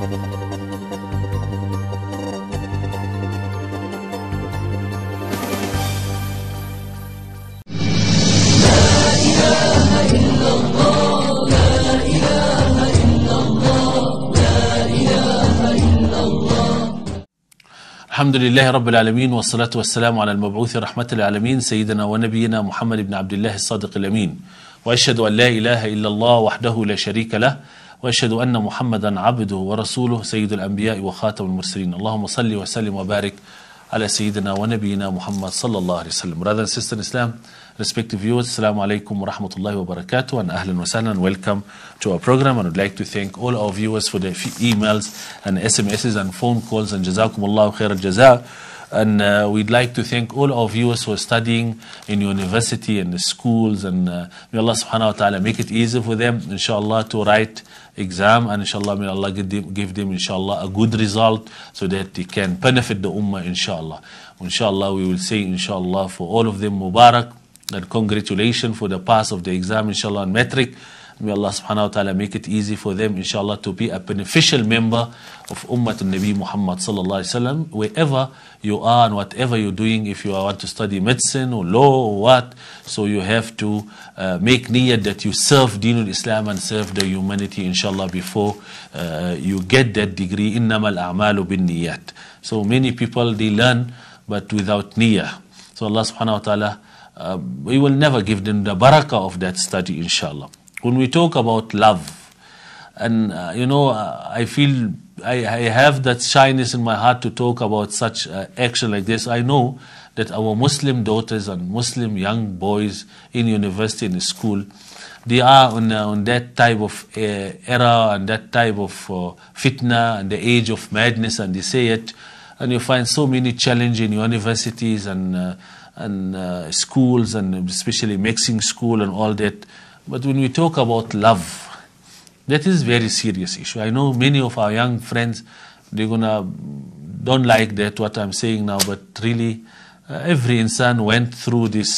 الحمد لله رب العالمين والصلاة والسلام على المبعوث رحمة العالمين سيدنا ونبينا محمد بن عبد الله الصادق الأمين وأشهد أن لا إله إلا الله وحده لا شريك له واشهد ان محمدا عبده ورسوله سيد الانبياء وخاتم المرسلين اللهم صل وسلم وبارك على سيدنا ونبينا محمد صلى الله عليه وسلم brother and sister in Islam respective viewers assalamu alaikum wa rahmatullahi wa and ahlan wa sahlan welcome to our program and would like to thank all our viewers for their emails and SMSs and phone calls and الله خير الجزاء And uh, we'd like to thank all our viewers who are studying in university and the schools. And uh, may Allah subhanahu wa ta'ala make it easy for them, inshallah, to write exam. And inshallah, may Allah give them, give them inshallah, a good result so that they can benefit the ummah, inshallah. Inshallah, we will say, inshallah, for all of them, Mubarak. And congratulations for the pass of the exam, inshallah, and metric. May Allah subhanahu wa ta'ala make it easy for them, inshallah, to be a beneficial member of Ummah Nabi Muhammad sallallahu alayhi wasallam, wherever you are and whatever you're doing, if you want to study medicine or law or what, so you have to uh, make niyat that you serve Dinul Islam and serve the humanity, inshallah, before uh, you get that degree. إِنَّمَا الْأَعْمَالُ niyat. So many people, they learn, but without niyah. So Allah subhanahu wa ta'ala, uh, we will never give them the barakah of that study, inshallah. When we talk about love, and uh, you know, uh, I feel I, I, have that shyness in my heart to talk about such uh, action like this. I know that our Muslim daughters and Muslim young boys in university and school, they are on, uh, on that type of uh, era and that type of uh, fitna and the age of madness, and they say it. And you find so many challenges in universities and, uh, and schools, and especially mixing school and all that. But when we talk about love, that is very serious issue. I know many of our young friends, they're gonna don't like that what I'm saying now, but really, uh, every insan went through this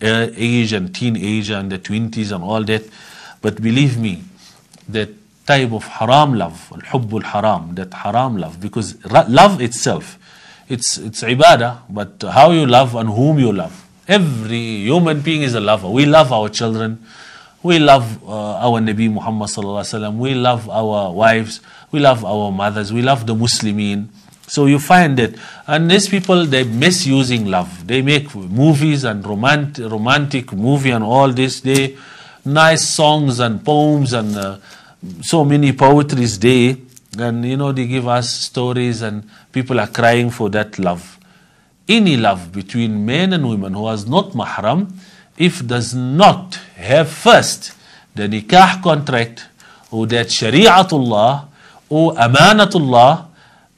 uh, age and teenage and the 20s and all that. But believe me, that type of haram love, al-hubbul haram, that haram love, because love itself, it's, it's ibadah, but how you love and whom you love. Every human being is a lover. We love our children. We love uh, our Nabi Muhammad sallallahu alaihi wasallam. We love our wives. We love our mothers. We love the Muslimin. So you find it, and these people they misusing love. They make movies and romantic, romantic movie and all this. They nice songs and poems and uh, so many poetries they and you know they give us stories and people are crying for that love. Any love between men and women who has not mahram if does not have first the nikah contract or that shari'atullah or amanatullah,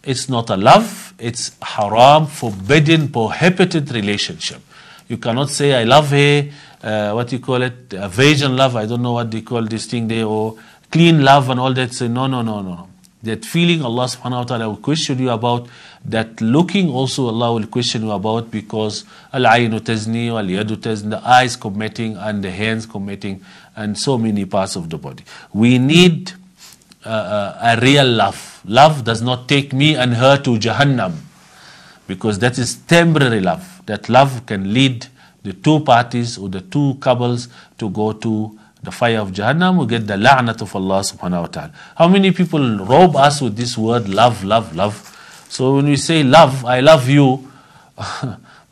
it's not a love, it's haram, forbidden, prohibited relationship. You cannot say, I love her, uh, what you call it, a virgin love, I don't know what they call this thing there, or clean love and all that. Say, no, no, no, no. That feeling Allah subhanahu wa ta'ala will question you about, that looking also Allah will question you about because Al Ainu Tazni, Al Yadu Tazni, the eyes committing and the hands committing, and so many parts of the body. We need uh, uh, a real love. Love does not take me and her to Jahannam because that is temporary love. That love can lead the two parties or the two couples to go to the fire of Jahannam, we get the la'nat of Allah subhanahu wa ta'ala. How many people rob us with this word love, love, love? So when we say love, I love you,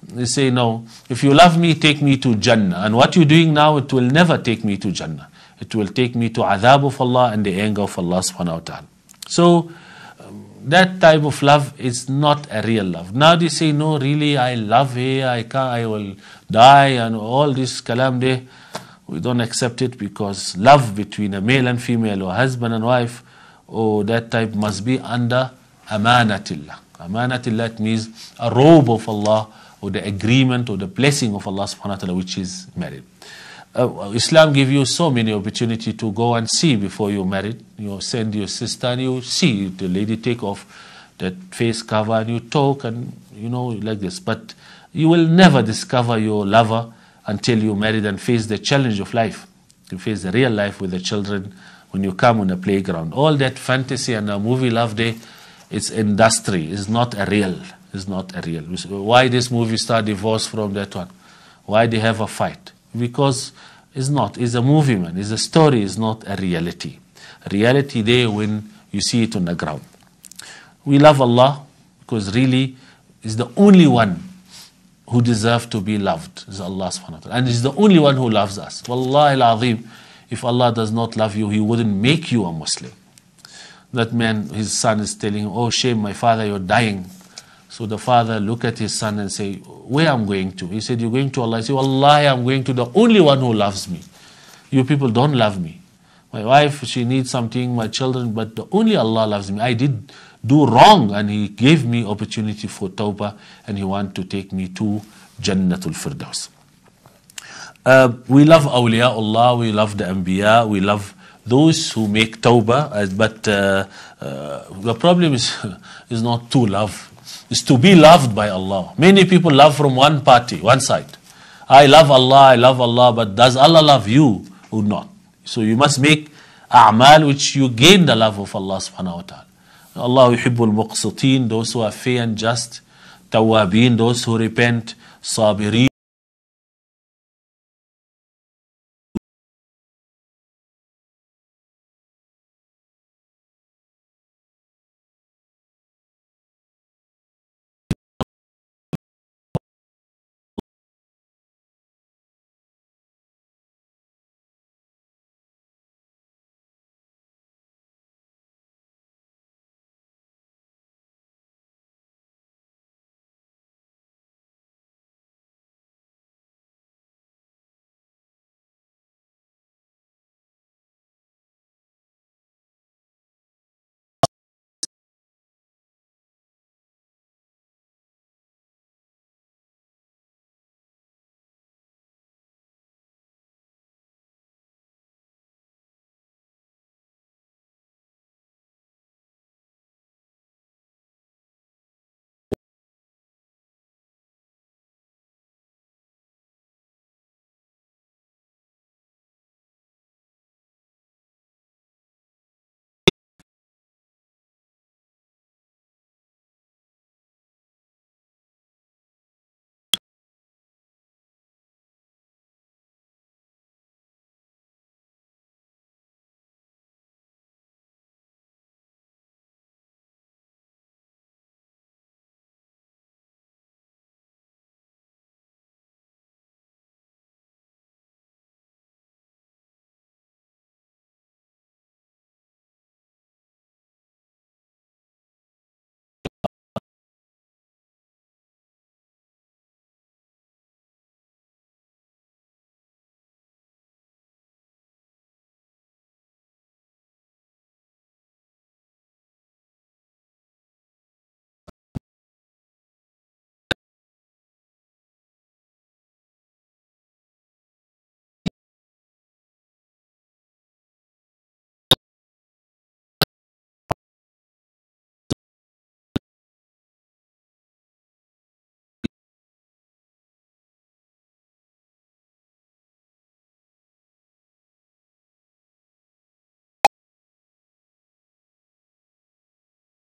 they say no. If you love me, take me to Jannah. And what you're doing now, it will never take me to Jannah. It will take me to adab of Allah and the anger of Allah subhanahu wa ta'ala. So um, that type of love is not a real love. Now they say, no, really, I love her, I, can't, I will die, and all this kalam there. We don't accept it because love between a male and female or husband and wife or that type must be under amanatillah. Amanatillah means a robe of Allah or the agreement or the blessing of Allah subhanahu wa ta'ala which is married. Uh, Islam gives you so many opportunity to go and see before you're married. You send your sister and you see the lady take off that face cover and you talk and you know like this. But you will never discover your lover until you married and face the challenge of life. You face the real life with the children when you come on a playground. All that fantasy and a movie love day, it's industry, it's not a real. It's not a real. Why this movie star divorced from that one? Why they have a fight? Because it's not. It's a movie, man. It's a story. It's not a reality. Reality there when you see it on the ground. We love Allah because really is the only one who deserve to be loved is Allah subhanahu wa ta'ala. And He's the only one who loves us. Wallahi al-azim, if Allah does not love you, He wouldn't make you a Muslim. That man, his son is telling him, oh shame, my father, you're dying. So the father look at his son and say, where I'm going to? He said, you're going to Allah. He said, Wallahi, I'm going to the only one who loves me. You people don't love me. My wife, she needs something, my children, but the only Allah loves me. I did do wrong and he gave me opportunity for tawbah and he want to take me to Jannatul Firdaus. Uh, we love Awliya Allah. we love the anbiya, we love those who make tawbah, uh, but uh, the uh, problem is, is not to love, is to be loved by Allah. Many people love from one party, one side. I love Allah, I love Allah, but does Allah love you or not? So you must make a'mal which you gain the love of Allah subhanahu wa ta'ala. Allah يحب المقسطين those who are fair and just, توابين those who repent, صابرين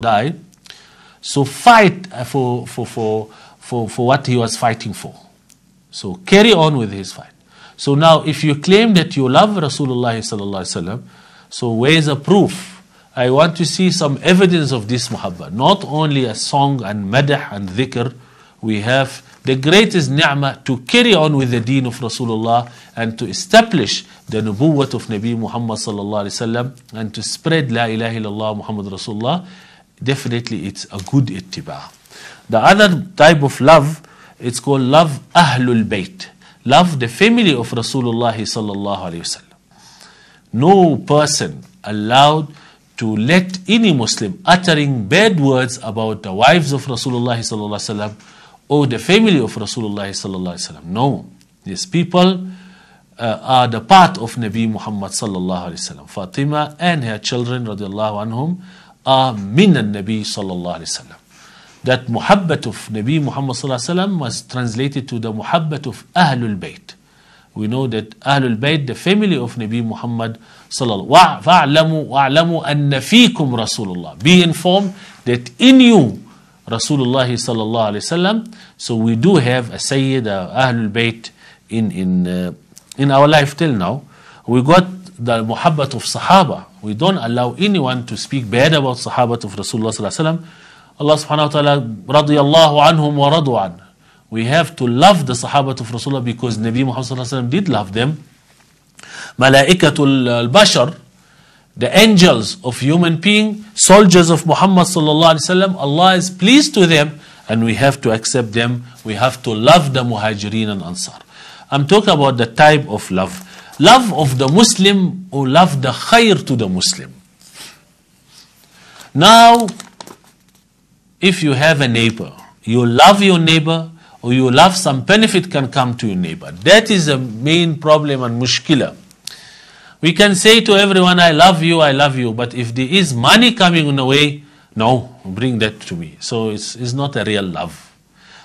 die. So fight for, for, for, for, for what he was fighting for. So carry on with his fight. So now if you claim that you love Rasulullah sallallahu so where's the proof? I want to see some evidence of this muhabba. Not only a song and madah and dhikr, we have the greatest ni'mah to carry on with the deen of Rasulullah and to establish the nubuwwat of Nabi Muhammad sallallahu alayhi wasallam and to spread la ilaha illallah Muhammad Rasulullah definitely it's a good ittiba. The other type of love, it's called love Ahlul Bayt. Love the family of Rasulullah sallallahu alayhi wasallam. No person allowed to let any Muslim uttering bad words about the wives of Rasulullah sallallahu alayhi wasallam or the family of Rasulullah sallallahu alayhi wasallam. No. These people uh, are the part of Nabi Muhammad sallallahu alayhi wasallam. Fatima and her children radiallahu anhum من النبي صلى الله عليه وسلم. That muhabbat of Nabi Muhammad صلى الله عليه وسلم was translated to the muhabbat of Ahlul Bayt. We know that Ahlul Bayt, the family of Nabi Muhammad صلى الله فاعلموا واعلموا أن فيكم رسول الله. Be informed that in you Rasulullah صلى الله عليه وسلم. So we do have a Sayyid, Ahlul Bayt in, in, uh, in our life till now. We got the muhabbat of Sahaba. We don't allow anyone to speak bad about Sahaba of Rasulullah. Allah subhanahu wa ta'ala radiyallahu anhum wa radu an. We have to love the Sahaba of Rasulullah because Nabi Muhammad did love them. Malaikatul Bashar, the angels of human being, soldiers of Muhammad sallallahu alaihi wasallam, Allah is pleased to them and we have to accept them. We have to love the Muhajirin and Ansar. I'm talking about the type of love love of the Muslim or love the khair to the Muslim. Now, if you have a neighbor, you love your neighbor or you love some benefit can come to your neighbor. That is the main problem and mushkila. We can say to everyone, I love you, I love you, but if there is money coming in the way, no, bring that to me. So it's, it's not a real love.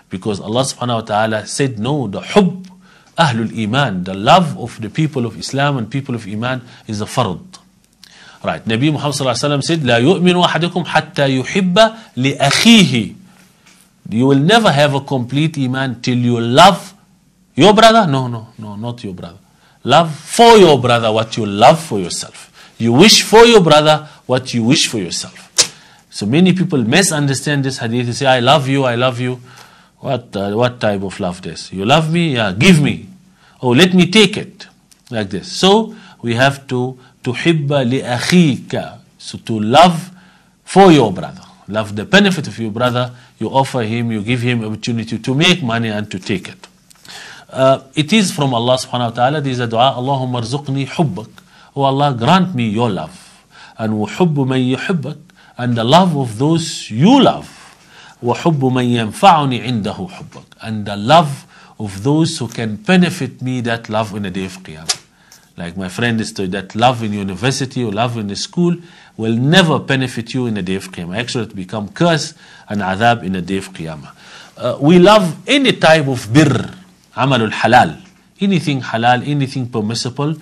Because Allah subhanahu wa ta'ala said, no, the hub Ahlul Iman, the love of the people of Islam and people of Iman is a fard. Right, Nabi Muhammad ﷺ said, لا يؤمن أحدكم حتى يحب لأخيه. You will never have a complete Iman till you love your brother. No, no, no, not your brother. Love for your brother what you love for yourself. You wish for your brother what you wish for yourself. So many people misunderstand this hadith. They say, I love you, I love you. What, uh, what type of love this? You love me? Yeah, give me. Oh, let me take it. Like this. So we have to tuhibba li'akhika. So to love for your brother. Love the benefit of your brother. You offer him, you give him opportunity to make money and to take it. Uh, it is from Allah subhanahu wa ta'ala. This is a dua. Allahumma rzuqni hubbak. Oh Allah, grant me your love. And وحب من يحبك. And the love of those you love. وَحُبُّ مَنْ يَنْفَعُنِي عِنْدَهُ حُبَّكَ And the love of those who can benefit me, that love in the day of Qiyamah. Like my friend is told, that love in university or love in the school will never benefit you in the day of Qiyamah. Actually, it become curse and adab in the day of Qiyamah. Uh, we love any type of birr, amalul halal, anything halal, anything permissible.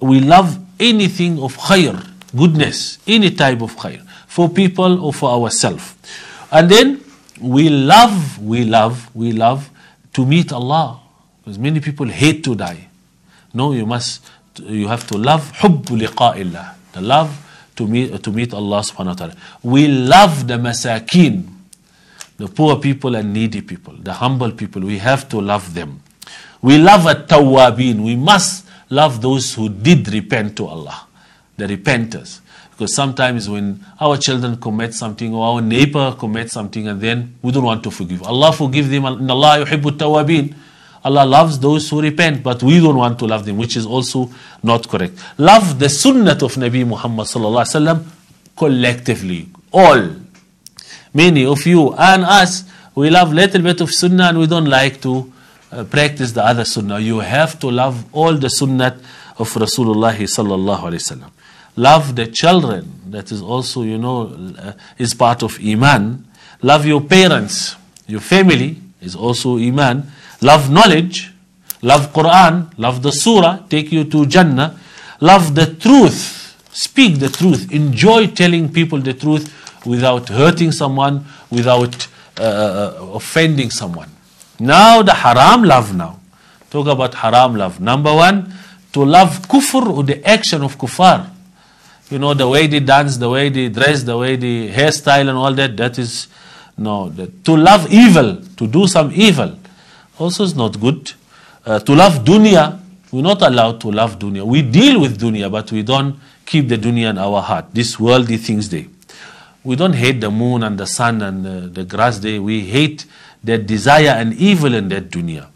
We love anything of khayr, goodness, any type of khayr for people or for ourselves. And then we love, we love, we love to meet Allah. Because many people hate to die. No, you must, you have to love حب لقاء الله. The love to meet, to meet Allah subhanahu wa ta'ala. We love the masakin, the poor people and needy people, the humble people. We have to love them. We love at tawabin. We must love those who did repent to Allah, the repenters. Because sometimes when our children commit something or our neighbor commits something and then we don't want to forgive. Allah forgive them. Allah Allah loves those who repent, but we don't want to love them, which is also not correct. Love the sunnah of Nabi Muhammad sallallahu collectively, all. Many of you and us, we love little bit of sunnah and we don't like to uh, practice the other sunnah. You have to love all the sunnah of Rasulullah sallallahu alaihi wasallam. Love the children. That is also, you know, uh, is part of Iman. Love your parents. Your family is also Iman. Love knowledge. Love Quran. Love the surah. Take you to Jannah. Love the truth. Speak the truth. Enjoy telling people the truth without hurting someone, without uh, uh offending someone. Now the haram love now. Talk about haram love. Number one, to love kufr or the action of kufar you know, the way they dance, the way they dress, the way they hairstyle and all that, that is, no. That, to love evil, to do some evil, also is not good. Uh, to love dunya, we're not allowed to love dunya. We deal with dunya, but we don't keep the dunya in our heart. This worldly things day. We don't hate the moon and the sun and uh, the grass day. We hate that desire and evil in that dunya.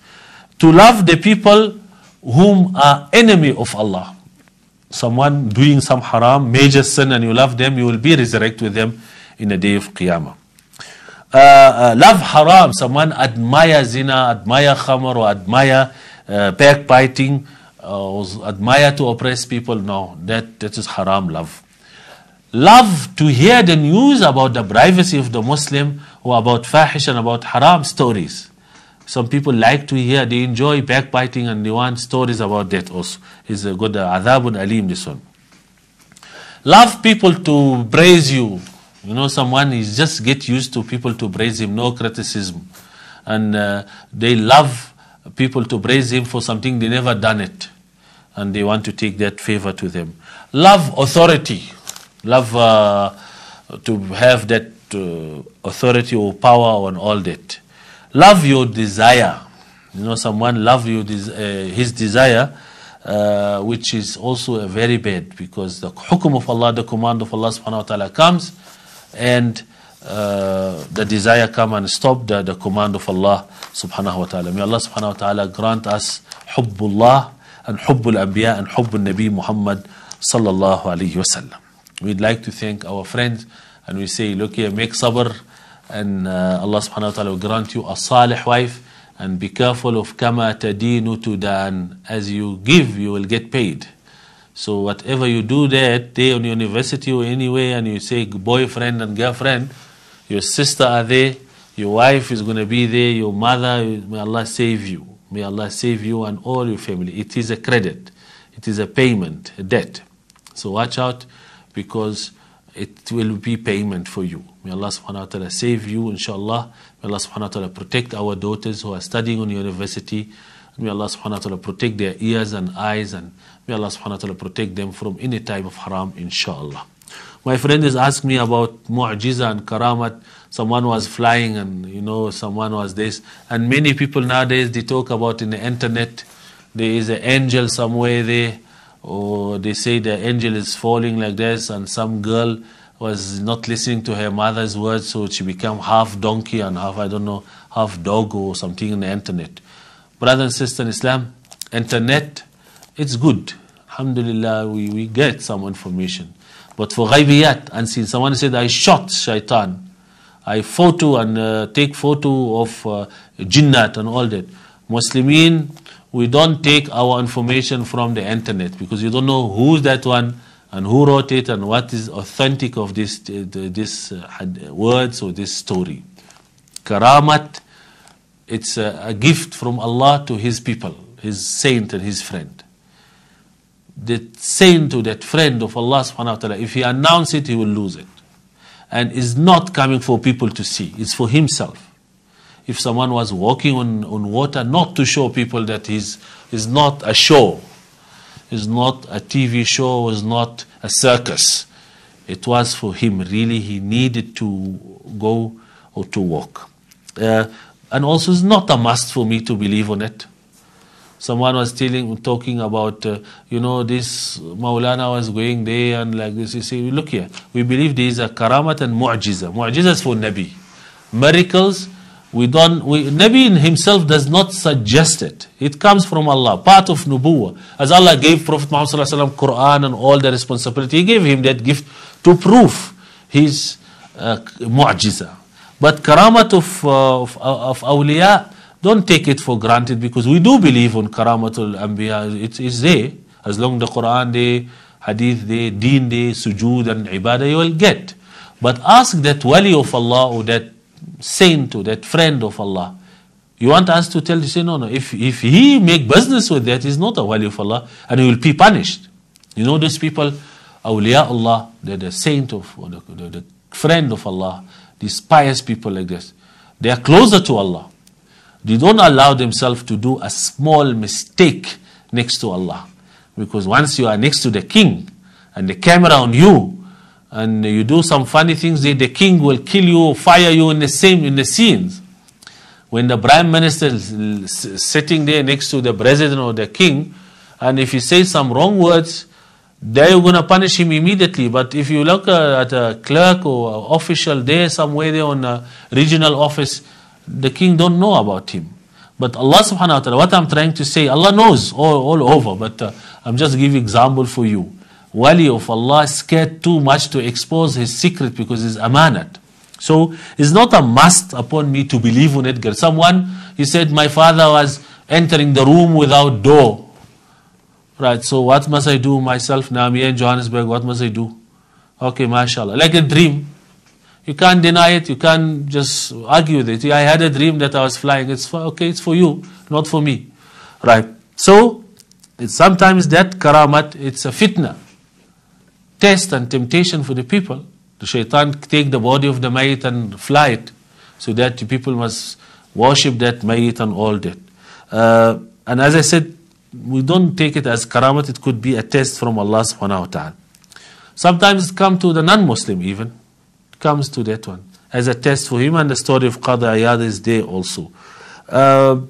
To love the people whom are enemy of Allah someone doing some haram, major sin, and you love them, you will be resurrected with them in the day of Qiyamah. Uh, uh, love haram, someone admire zina, admire khamar, or admire uh, backbiting, uh, or admire to oppress people. No, that, that is haram love. Love to hear the news about the privacy of the Muslim or about fahish and about haram stories. Some people like to hear, they enjoy backbiting and they want stories about that also. It's a good uh, adabun alim, this one. Love people to praise you. You know, someone is just get used to people to praise him, no criticism. And uh, they love people to praise him for something they never done it. And they want to take that favor to them. Love authority. Love uh, to have that uh, authority or power on all that. Love your desire. You know, someone love you des- uh, his desire, uh, which is also a very bad because the hukum of Allah, the command of Allah subhanahu wa ta'ala comes and uh, the desire come and stop the, the command of Allah subhanahu wa ta'ala. May Allah subhanahu wa ta'ala grant us hubbullah and hubbul anbiya and hubbul nabi Muhammad sallallahu alayhi wa sallam. We'd like to thank our friends and we say, look here, make sabr and uh, Allah subhanahu wa ta'ala will grant you a salih wife and be careful of kama tadinu tudan as you give you will get paid so whatever you do that day on university or anywhere and you say boyfriend and girlfriend your sister are there your wife is going to be there your mother may Allah save you may Allah save you and all your family it is a credit it is a payment a debt so watch out because it will be payment for you. May Allah subhanahu wa ta'ala save you, inshallah. May Allah subhanahu wa ta'ala protect our daughters who are studying on university. May Allah subhanahu wa ta'ala protect their ears and eyes and may Allah subhanahu wa ta'ala protect them from any type of haram, inshallah. My friend has asked me about mu'jiza and karamat. Someone was flying and, you know, someone was this. And many people nowadays, they talk about in the internet, there is an angel somewhere there or oh, they say the angel is falling like this and some girl was not listening to her mother's words so she became half donkey and half i don't know half dog or something in the internet brother and sister in islam internet it's good alhamdulillah we, we get some information but for ghaibiyat see someone said i shot shaitan i photo and uh, take photo of uh, jinnat and all that muslimin we don't take our information from the internet because you don't know who's that one and who wrote it and what is authentic of this, uh, this uh, uh, words or this story. Karamat, it's a, gift from Allah to His people, His saint and His friend. The saint to that friend of Allah subhanahu wa ta'ala, if he announces it, he will lose it. And it's not coming for people to see, it's for himself if someone was walking on, on water, not to show people that he's, he's not a show, is not a TV show, is not a circus. It was for him, really, he needed to go or to walk. Uh, and also, it's not a must for me to believe on it. Someone was telling, talking about, uh, you know, this Maulana was going there and like this. You see, look here, we believe there is a karamat and mu'jiza. Mu'jiza is for Nabi. Miracles we don't, we, Nabi himself does not suggest it. It comes from Allah, part of Nubuwa. As Allah gave Prophet Muhammad Quran and all the responsibility, He gave him that gift to prove his uh, mu'jiza. But karamat of, uh, of, uh, of awliya, don't take it for granted because we do believe on karamatul anbiya. It is there. As long the Quran there, hadith there, deen there, sujood and ibadah, you will get. But ask that wali of Allah or that saint to that friend of Allah. You want us to tell you, say, no, no, if, if he make business with that, he's not a wali of Allah and he will be punished. You know those people, awliya Allah, they're the saint of, or the, the, the friend of Allah, these pious people like this. They are closer to Allah. They don't allow themselves to do a small mistake next to Allah. Because once you are next to the king and the camera on you, and you do some funny things, the, the king will kill you, fire you in the same in the scenes. When the prime minister is sitting there next to the president or the king, and if he says some wrong words, they are going to punish him immediately. But if you look uh, at a clerk or official there, somewhere there on a regional office, the king don't know about him. But Allah subhanahu wa ta'ala, what I'm trying to say, Allah knows all, all over, but uh, I'm just giving example for you wali of Allah scared too much to expose his secret because it's amanat. So it's not a must upon me to believe on it. Someone, he said, my father was entering the room without door. Right, so what must I do myself now? I'm here in Johannesburg, what must I do? Okay, mashallah. Like a dream. You can't deny it, you can't just argue with it. I had a dream that I was flying. It's for, okay, it's for you, not for me. Right. So, it's sometimes that karamat, it's a fitna test and temptation for the people. The shaitan take the body of the mayit and fly it, so that the people must worship that mayit and all that. Uh, and as I said, we don't take it as karamat, it could be a test from Allah subhanahu wa ta'ala. Sometimes it comes to the non-Muslim even, it comes to that one, as a test for him and the story of Qadha Ayad is there also. Uh,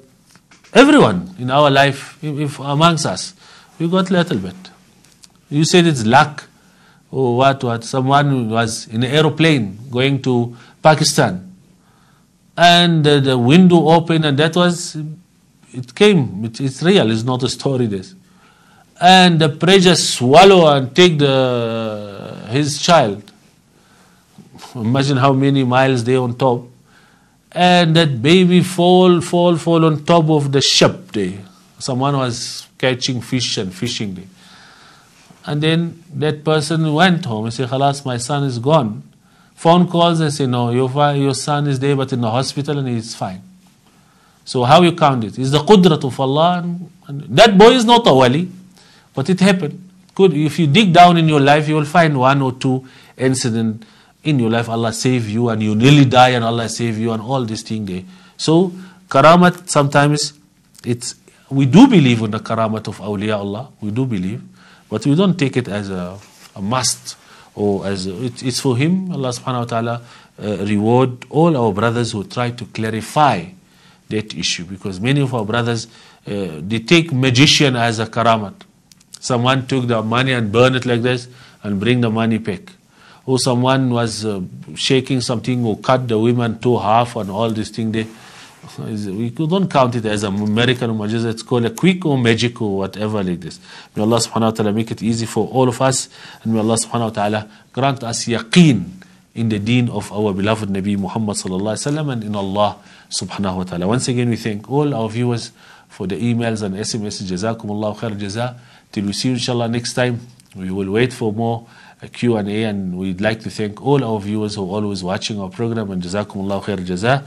everyone in our life, if, if amongst us, we got little bit. You said it's luck. Oh, what, what someone was in an aeroplane going to Pakistan. And uh, the window open, and that was, it came, it, it's real, it's not a story this. And the pressure swallow and take the, his child. Imagine how many miles they on top. And that baby fall, fall, fall on top of the ship there. Someone was catching fish and fishing there and then that person went home and said, "Halas, my son is gone. Phone calls and say, No, your, your son is there but in the hospital and he's fine. So how you count it? Is the qudrat of Allah. And, and that boy is not a wali, but it happened. Could, if you dig down in your life, you will find one or two incident in your life. Allah save you and you nearly die and Allah save you and all this thing there. So karamat sometimes it's we do believe in the karamat of awliya Allah. We do believe. But we don't take it as a, a must or as a, it, it's for him, Allah subhanahu wa ta'ala, uh, reward all our brothers who try to clarify that issue because many of our brothers uh, they take magician as a karamat. Someone took the money and burn it like this and bring the money back. Or someone was uh, shaking something or cut the women to half and all this thing. They, we don't count it as a miracle or mu'jiza. It's called a quick or magic or whatever like this. May Allah subhanahu wa ta'ala make it easy for all of us. And may Allah subhanahu wa ta'ala grant us yaqeen in the deen of our beloved Nabi Muhammad sallallahu alaihi wasallam and in Allah subhanahu wa ta'ala. Once again, we thank all our viewers for the emails and SMS. Jazakumullah khair jaza. Till we see you inshallah next time. We will wait for more uh, Q&A and we'd like to thank all our viewers who are always watching our program and Jazakumullah khair jaza.